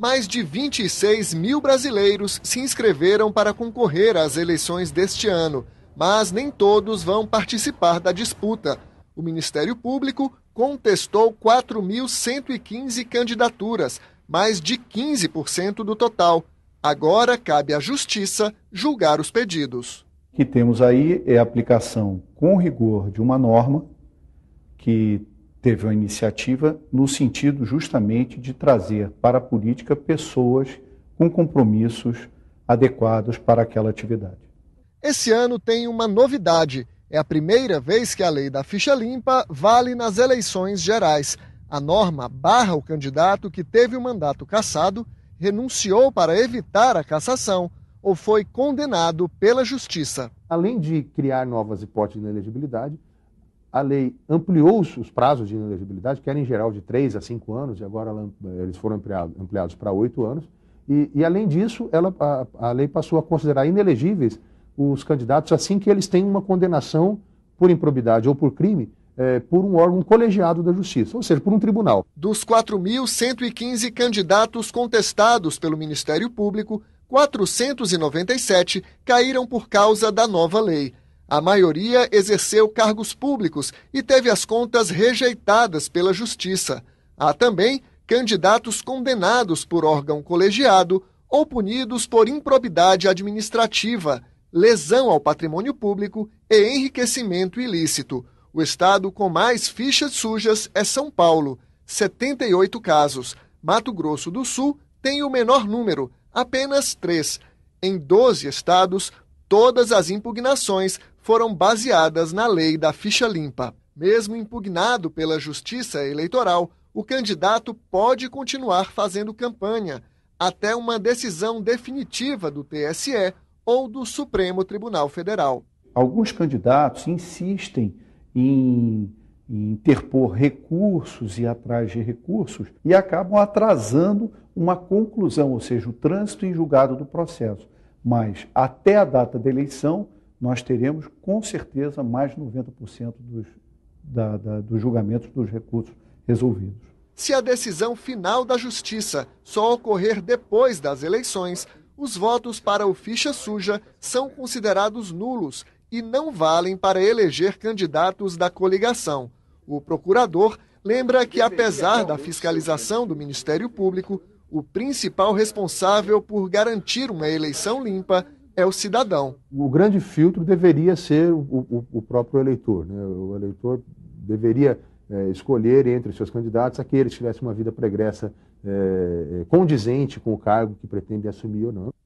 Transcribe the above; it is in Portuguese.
mais de 26 mil brasileiros se inscreveram para concorrer às eleições deste ano, mas nem todos vão participar da disputa. O Ministério Público contestou 4.115 candidaturas, mais de 15% do total. Agora cabe à Justiça julgar os pedidos. O que temos aí é a aplicação com rigor de uma norma que teve uma iniciativa no sentido justamente de trazer para a política pessoas com compromissos adequados para aquela atividade. Esse ano tem uma novidade. É a primeira vez que a lei da ficha limpa vale nas eleições gerais. A norma barra o candidato que teve o mandato cassado, renunciou para evitar a cassação ou foi condenado pela justiça. Além de criar novas hipóteses de elegibilidade a lei ampliou os prazos de inelegibilidade, que eram em geral de 3 a 5 anos, e agora ela, eles foram ampliado, ampliados para 8 anos. E, e além disso, ela, a, a, lei passou a considerar inelegíveis os candidatos assim que eles têm uma condenação por improbidade ou por crime é, por um órgão colegiado da justiça, ou seja, por um tribunal. Dos 4.115 candidatos contestados pelo Ministério Público, 497 caíram por causa da nova lei. A maioria exerceu cargos públicos e teve as contas rejeitadas pela Justiça. Há também candidatos condenados por órgão colegiado ou punidos por improbidade administrativa, lesão ao patrimônio público e enriquecimento ilícito. O estado com mais fichas sujas é São Paulo, 78 casos. Mato Grosso do Sul tem o menor número, apenas três Em 12 estados, todas as impugnações foram baseadas na lei da ficha limpa. Mesmo impugnado pela Justiça Eleitoral, o candidato pode continuar fazendo campanha até uma decisão definitiva do TSE ou do Supremo Tribunal Federal. Alguns candidatos insistem em, em interpor recursos e atrás de recursos e acabam atrasando uma conclusão, ou seja, o trânsito em julgado do processo. Mas até a data da eleição, nós teremos com certeza mais de 90% dos, da, da, dos julgamentos dos recursos resolvidos. Se a decisão final da Justiça só ocorrer depois das eleições, os votos para o ficha suja são considerados nulos e não valem para eleger candidatos da coligação. O procurador lembra que, apesar da fiscalização do Ministério Público, o principal responsável por garantir uma eleição limpa é o cidadão. O grande filtro deveria ser o, o, o próprio eleitor. Né? O eleitor deveria é, escolher entre os seus candidatos aqueles que tivessem uma vida pregressa é, é, condizente com o cargo que pretende assumir ou não.